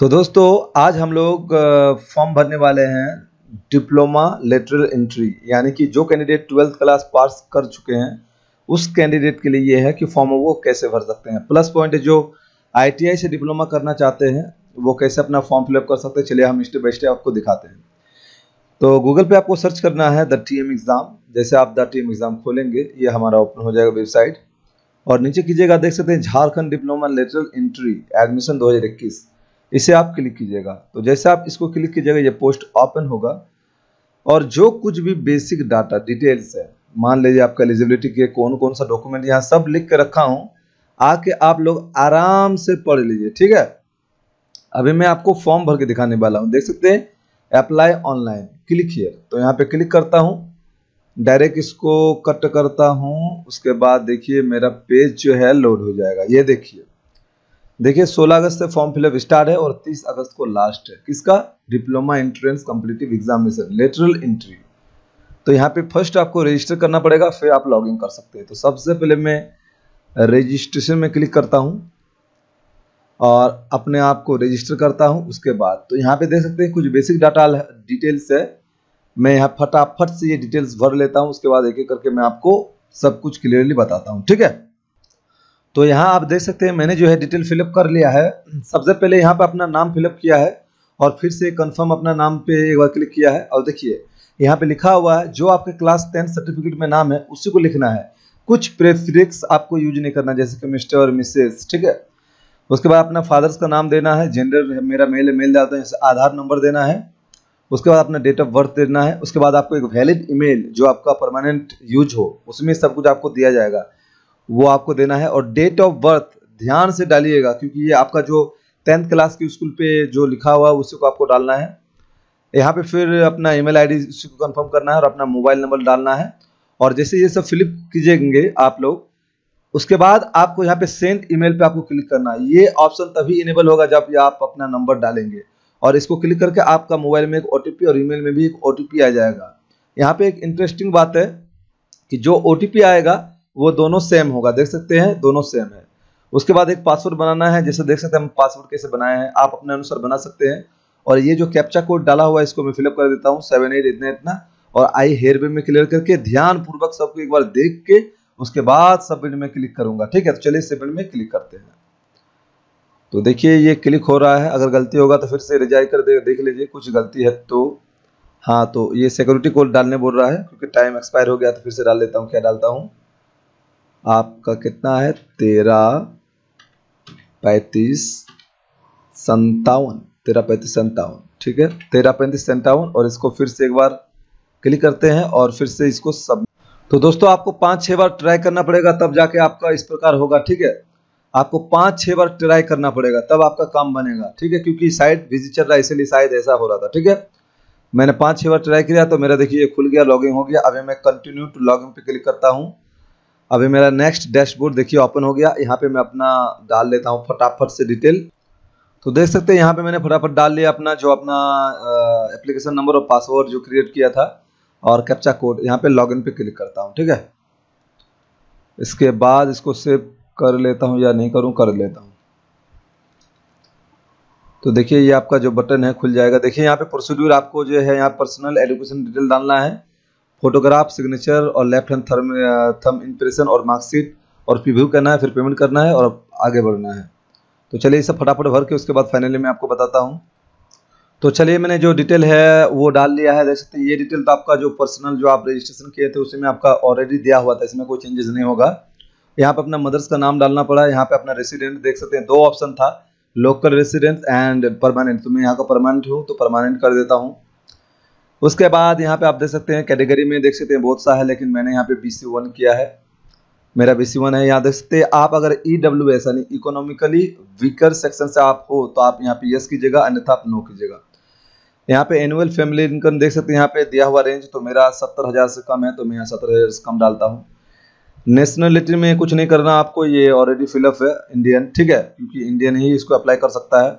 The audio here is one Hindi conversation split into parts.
तो दोस्तों आज हम लोग फॉर्म भरने वाले हैं डिप्लोमा लेटरल एंट्री यानी कि जो कैंडिडेट ट्वेल्थ क्लास पास कर चुके हैं उस कैंडिडेट के लिए यह है कि फॉर्म वो कैसे भर सकते हैं प्लस पॉइंट जो आईटीआई से डिप्लोमा करना चाहते हैं वो कैसे अपना फॉर्म फिलअप कर सकते हैं चलिए हम स्टेप बाई स्टेप आपको दिखाते हैं तो गूगल पे आपको सर्च करना है द टी एम एग्ज़ाम जैसे आप द टी एम एग्ज़ाम खोलेंगे ये हमारा ओपन हो जाएगा वेबसाइट और नीचे कीजिएगा देख सकते हैं Jharkhand diploma lateral entry admission दो इसे आप क्लिक कीजिएगा तो जैसे आप इसको क्लिक कीजिएगा ये पोस्ट ओपन होगा और जो कुछ भी बेसिक डाटा डिटेल्स है मान लीजिए आपका एलिजिबिलिटी के कौन कौन सा डॉक्यूमेंट यहाँ सब लिख के रखा हूँ आके आप लोग आराम से पढ़ लीजिए ठीक है अभी मैं आपको फॉर्म भर के दिखाने वाला हूँ देख सकते हैं अप्लाई ऑनलाइन क्लिक हियर तो यहाँ पे क्लिक करता हूँ डायरेक्ट इसको कट करता हूँ उसके बाद देखिए मेरा पेज जो है लोड हो जाएगा ये देखिए देखिए 16 अगस्त से फॉर्म फिलअप स्टार्ट है और 30 अगस्त को लास्ट है किसका diploma entrance competitive examination lateral entry तो यहाँ पे फर्स्ट आपको रजिस्टर करना पड़ेगा फिर आप लॉगिन कर सकते हैं तो सबसे पहले मैं रजिस्ट्रेशन में क्लिक करता हूँ और अपने आप को रजिस्टर करता हूँ उसके बाद तो यहाँ पे देख सकते हैं कुछ बेसिक डाटा डिटेल्स है मैं यहाँ फटाफट से ये डिटेल्स भर लेता हूँ उसके बाद एक एक करके मैं आपको सब कुछ क्लियरली बताता हूँ ठीक है तो यहाँ आप देख सकते हैं मैंने जो है डिटेल फिलअप कर लिया है सबसे पहले यहाँ पर अपना नाम फिलअप किया है और फिर से कंफर्म अपना नाम पे एक बार क्लिक किया है और देखिए यहाँ पे लिखा हुआ है जो आपके क्लास टेंथ सर्टिफिकेट में नाम है उसी को लिखना है कुछ प्रेफरिक्स आपको यूज नहीं करना जैसे कि मिस्टर और मिसेस ठीक है उसके बाद अपना फादर्स का नाम देना है जेंडर मेरा मेल मेल डालते हैं जैसे आधार नंबर देना है उसके बाद अपना डेट ऑफ बर्थ देना है उसके बाद आपको एक वैलिड ईमेल जो आपका परमानेंट यूज हो उसमें सब कुछ आपको दिया जाएगा वो आपको देना है और डेट ऑफ बर्थ ध्यान से डालिएगा क्योंकि ये आपका जो टेंथ क्लास के स्कूल पे जो लिखा हुआ है उसी को आपको डालना है यहाँ पे फिर अपना ईमेल आईडी आई को कन्फर्म करना है और अपना मोबाइल नंबर डालना है और जैसे ये सब फिलिप कीजिएंगे आप लोग उसके बाद आपको यहाँ पे सेंड ईमेल पे आपको क्लिक करना है ये ऑप्शन तभी इनेबल होगा जब आप अपना नंबर डालेंगे और इसको क्लिक करके आपका मोबाइल में एक ओ और ई में भी एक ओ आ जाएगा यहाँ पे एक इंटरेस्टिंग बात है कि जो ओ आएगा वो दोनों सेम होगा देख सकते हैं दोनों सेम है उसके बाद एक पासवर्ड बनाना है जैसे देख सकते हैं हम पासवर्ड कैसे बनाए हैं आप अपने अनुसार बना सकते हैं और ये जो कैप्चा कोड डाला हुआ है इसको मैं फिलअप कर देता हूँ सेवन एट इतना इतना और आई हेयर बिन में क्लियर करके ध्यानपूर्वक सबको एक बार देख के उसके बाद सबमिट में क्लिक करूंगा ठीक है तो चलिए सबमिट में क्लिक करते हैं तो देखिए ये क्लिक हो रहा है अगर गलती होगा तो फिर से रिजाई कर दे देख लीजिए कुछ गलती है तो हाँ तो ये सिक्योरिटी कोड डालने बोल रहा है क्योंकि टाइम एक्सपायर हो गया तो फिर से डाल देता हूँ क्या डालता हूँ आपका कितना है तेरह पैंतीस संतावन तेरह पैंतीस संतावन ठीक है तेरह पैंतीस संतावन और इसको फिर से एक बार क्लिक करते हैं और फिर से इसको सब तो दोस्तों आपको पांच छह बार ट्राई करना पड़ेगा तब जाके आपका इस प्रकार होगा ठीक है आपको पांच छह बार ट्राई करना पड़ेगा तब आपका काम बनेगा ठीक है क्योंकि साइड बिजी चल रहा है इसीलिए शायद ऐसा हो रहा था ठीक है मैंने पांच छह बार ट्राई किया तो मेरा देखिए खुल गया लॉगिंग हो गया अभी मैं कंटिन्यू टू लॉगिंग पे क्लिक करता हूँ अभी मेरा नेक्स्ट डैशबोर्ड देखिए ओपन हो गया यहाँ पे मैं अपना डाल लेता हूँ फटाफट से डिटेल तो देख सकते हैं यहाँ पे मैंने फटाफट डाल लिया अपना जो अपना एप्लीकेशन नंबर और पासवर्ड जो क्रिएट किया था और कैप्चा कोड यहाँ पे लॉग पे क्लिक करता हूँ ठीक है इसके बाद इसको सेव कर लेता हूँ या नहीं करूँ कर लेता हूँ तो देखिए ये आपका जो बटन है खुल जाएगा देखिए यहाँ पे प्रोसीड्यूर आपको जो है यहाँ पर्सनल एजुकेशन डिटेल डालना है फोटोग्राफ सिग्नेचर और left hand therm therm impression और मार्कशीट और रिव्यू करना है फिर पेमेंट करना है और आगे बढ़ना है तो चलिए सब फटाफट भर के उसके बाद फाइनली मैं आपको बताता हूँ तो चलिए मैंने जो डिटेल है वो डाल लिया है देख सकते हैं ये डिटेल तो आपका जो पर्सनल जो आप रजिस्ट्रेशन किए थे उसमें आपका ऑलरेडी दिया हुआ था इसमें कोई चेंजेस नहीं होगा यहाँ पे अपना मदर्स का नाम डालना पड़ा यहाँ पे अपना रेसिडेंट देख सकते हैं दो ऑप्शन था लोकल रेसिडेंट एंड परमानेंट तो मैं यहाँ का परमानेंट हूँ तो परमानेंट कर देता हूँ उसके बाद यहाँ पे आप देख सकते हैं कैटेगरी में देख सकते हैं बहुत सा है लेकिन मैंने यहाँ पे बी सी वन किया है मेरा बी सी वन है यहाँ देख सकते हैं आप अगर ई डब्ल्यू एस यानी इकोनॉमिकली वीकर सेक्शन से आप हो तो आप यहाँ पे यस कीजिएगा अन्यथा आप नो कीजिएगा यहाँ पे एनुअल फैमिली इनकम देख सकते हैं यहाँ पे दिया हुआ रेंज तो मेरा सत्तर हज़ार से कम है तो मैं यहाँ सत्तर हज़ार से कम डालता हूँ नेशनलिटी में कुछ नहीं करना आपको ये ऑलरेडी फिलअप है इंडियन ठीक है क्योंकि इंडियन ही इसको अप्लाई कर सकता है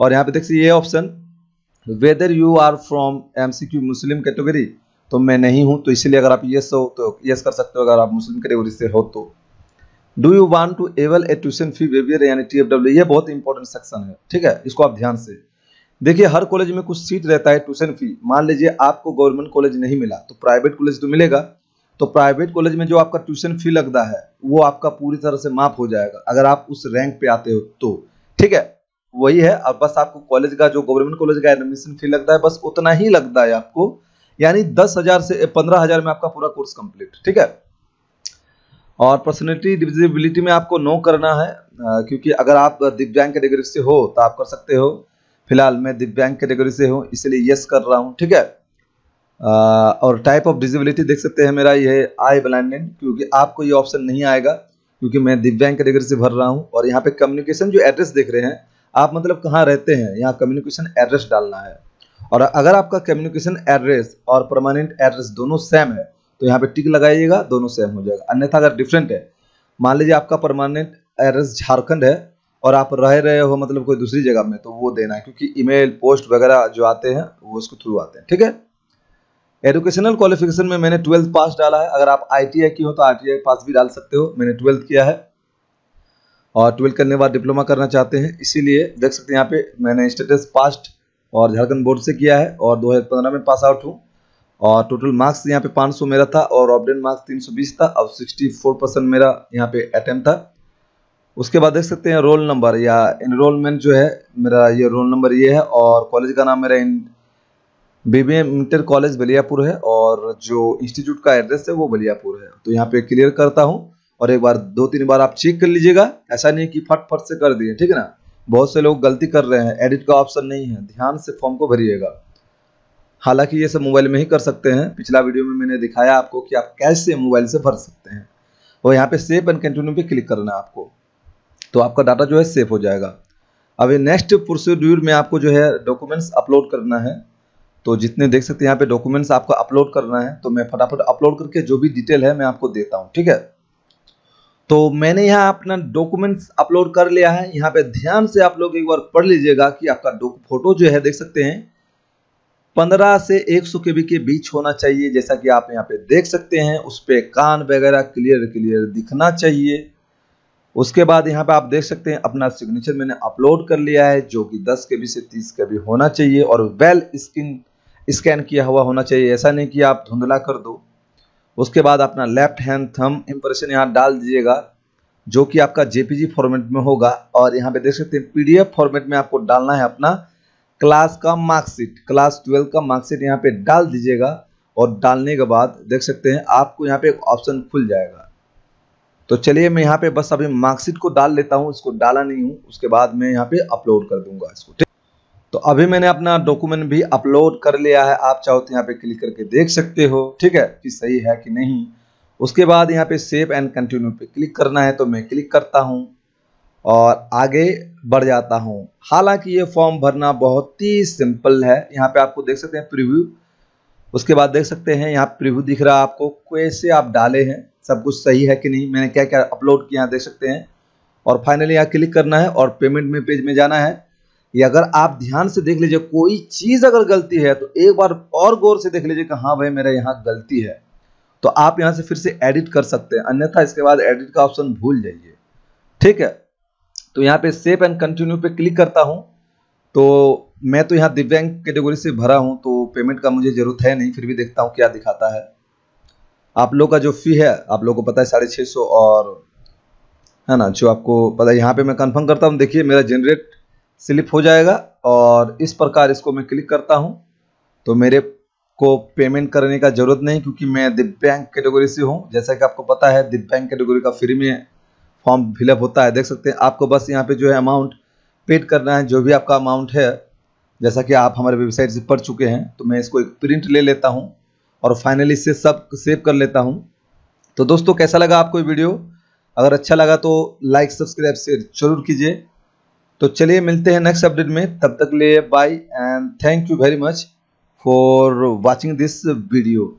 और यहाँ पे देख सकते ये option whether you are from MCQ मुस्लिम कैटेगरी तो मैं नहीं हूं तो इसलिए अगर आप यस हो तो यस कर सकते हो अगर आप मुस्लिम कैटेगरी से हो तो do you want to avail a tuition fee waiver यानी टी ये बहुत इंपॉर्टेंट सेक्शन है ठीक है इसको आप ध्यान से देखिए हर कॉलेज में कुछ सीट रहता है ट्यूशन फी मान लीजिए आपको गवर्नमेंट कॉलेज नहीं मिला तो प्राइवेट कॉलेज तो मिलेगा तो प्राइवेट कॉलेज में जो आपका ट्यूशन फी लगता है वो आपका पूरी तरह से माफ हो जाएगा अगर आप उस रैंक पे आते हो तो ठीक है वही है अब बस आपको कॉलेज का जो गवर्नमेंट कॉलेज का एडमिशन फी लगता है बस उतना ही लगता है आपको यानी दस हजार से पंद्रह हजार में आपका पूरा कोर्स कंप्लीट ठीक है और पर्सनैलिटी डिविजिबिलिटी में आपको नो करना है आ, क्योंकि अगर आप दिव्यांग कैटेगरी से हो तो आप कर सकते हो फिलहाल मैं दिव्यांग कैटेगरी से हूँ इसलिए यस कर रहा हूँ ठीक है आ, और टाइप ऑफ डिजिबिलिटी देख सकते हैं मेरा ये आई ब्लाइंडेड क्योंकि आपको ये ऑप्शन नहीं आएगा क्योंकि मैं दिव्यांग कैटेगरी से भर रहा हूँ और यहाँ पे कम्युनिकेशन जो एड्रेस देख रहे हैं आप मतलब कहाँ रहते हैं यहाँ कम्युनिकेशन एड्रेस डालना है और अगर आपका कम्युनिकेशन एड्रेस और परमानेंट एड्रेस दोनों सेम है तो यहाँ पे टिक लगाइएगा दोनों सेम हो जाएगा अन्यथा अगर डिफरेंट है मान लीजिए आपका परमानेंट एड्रेस झारखंड है और आप रह रहे हो मतलब कोई दूसरी जगह में तो वो देना है क्योंकि ईमेल पोस्ट वगैरह जो आते हैं वो उसके थ्रू आते हैं ठीक है एजुकेशनल क्वालिफिकेशन में मैंने ट्वेल्थ पास डाला है अगर आप आई की हो तो आई पास भी डाल सकते हो मैंने ट्वेल्थ किया है और ट्वेल्थ करने के बाद डिप्लोमा करना चाहते हैं इसीलिए देख सकते हैं यहाँ पे मैंने स्टेटस पास्ट और झारखंड बोर्ड से किया है और 2015 में पास आउट हूँ और टोटल मार्क्स यहाँ पे 500 मेरा था और ऑप्टेन मार्क्स 320 था और 64 परसेंट मेरा यहाँ पे अटैम्प्ट था उसके बाद देख सकते हैं रोल नंबर या इनरोलमेंट जो है मेरा ये रोल नंबर ये है और कॉलेज का नाम मेरा इन B B M inter college Baliyapur है और जो इंस्टीट्यूट का एड्रेस है वो बलियापुर है तो यहाँ पे क्लियर करता हूँ और एक बार दो तीन बार आप चेक कर लीजिएगा ऐसा नहीं कि फट फट से कर दिए ठीक है ना बहुत से लोग गलती कर रहे हैं एडिट का ऑप्शन नहीं है ध्यान से फॉर्म को भरिएगा हालांकि ये सब मोबाइल में ही कर सकते हैं पिछला वीडियो में मैंने दिखाया आपको कि आप कैसे मोबाइल से भर सकते हैं और यहाँ पे सेव एंड कंटिन्यू पे क्लिक करना है आपको तो आपका डाटा जो है सेफ हो जाएगा अब ये नेक्स्ट प्रोसीड्यूर में आपको जो है डॉक्यूमेंट्स अपलोड करना है तो जितने देख सकते हैं यहाँ पे डॉक्यूमेंट्स आपको अपलोड करना है तो मैं फटाफट अपलोड करके जो भी डिटेल है मैं आपको देता हूँ ठीक है तो मैंने यहाँ अपना डॉक्यूमेंट्स अपलोड कर लिया है यहाँ पे ध्यान से आप लोग एक बार पढ़ लीजिएगा कि आपका फोटो जो है देख सकते हैं 15 से 100 के बी के बीच होना चाहिए जैसा कि आप यहाँ पे देख सकते हैं उस पर कान वगैरह क्लियर क्लियर दिखना चाहिए उसके बाद यहाँ पे आप देख सकते हैं अपना सिग्नेचर मैंने अपलोड कर लिया है जो कि दस के बी से तीस के बी होना चाहिए और वेल स्किन स्कैन किया हुआ होना चाहिए ऐसा नहीं कि आप धुंधला कर दो उसके बाद अपना लेफ्ट हैंड थम इम्प्रेशन यहाँ डाल दीजिएगा जो कि आपका जेपीजी फॉर्मेट में होगा और यहाँ पे देख सकते हैं पीडीएफ फॉर्मेट में आपको डालना है अपना क्लास का मार्कशीट क्लास ट्वेल्व का मार्कशीट यहाँ पे डाल दीजिएगा और डालने के बाद देख सकते हैं आपको यहाँ पे एक ऑप्शन खुल जाएगा तो चलिए मैं यहाँ पे बस अभी मार्कशीट को डाल लेता हूँ इसको डाला नहीं हूँ उसके बाद मैं यहाँ पे अपलोड कर दूंगा इसको तो अभी मैंने अपना डॉक्यूमेंट भी अपलोड कर लिया है आप चाहो तो यहाँ पे क्लिक करके देख सकते हो ठीक है कि सही है कि नहीं उसके बाद यहाँ पे सेव एंड कंटिन्यू पे क्लिक करना है तो मैं क्लिक करता हूँ और आगे बढ़ जाता हूँ हालांकि ये फॉर्म भरना बहुत ही सिंपल है यहाँ पे आपको देख सकते हैं प्रिव्यू उसके बाद देख सकते हैं यहाँ प्रिव्यू दिख रहा है आपको कैसे आप डाले हैं सब कुछ सही है कि नहीं मैंने क्या क्या अपलोड किया देख सकते हैं और फाइनली यहाँ क्लिक करना है और पेमेंट में पेज में जाना है ये अगर आप ध्यान से देख लीजिए कोई चीज़ अगर गलती है तो एक बार और गौर से देख लीजिए कि हाँ भाई मेरा यहाँ गलती है तो आप यहाँ से फिर से एडिट कर सकते हैं अन्यथा इसके बाद एडिट का ऑप्शन भूल जाइए ठीक है तो यहाँ पे सेव एंड कंटिन्यू पे क्लिक करता हूँ तो मैं तो यहाँ दिव्यांग कैटेगरी से भरा हूँ तो पेमेंट का मुझे ज़रूरत है नहीं फिर भी देखता हूँ क्या दिखाता है आप लोग का जो फ़ी है आप लोग को पता है साढ़े छः सौ और है ना जो आपको पता है यहाँ पे मैं कंफर्म करता हूँ देखिए मेरा जनरेट स्लिप हो जाएगा और इस प्रकार इसको मैं क्लिक करता हूं तो मेरे को पेमेंट करने का जरूरत नहीं क्योंकि मैं दिव्यांग कैटेगरी से हूं जैसा कि आपको पता है दिव्यांग कैटेगरी का फ्री में फॉर्म फिलअप होता है देख सकते हैं आपको बस यहाँ पे जो है अमाउंट पेड करना है जो भी आपका अमाउंट है जैसा कि आप हमारे वेबसाइट से पढ़ चुके हैं तो मैं इसको एक प्रिंट ले लेता हूँ और फाइनली इससे सब सेव कर लेता हूँ तो दोस्तों कैसा लगा आपको वीडियो अगर अच्छा लगा तो लाइक सब्सक्राइब शेयर जरूर कीजिए तो चलिए मिलते हैं नेक्स्ट अपडेट में तब तक लिए bye and thank you very much for watching this video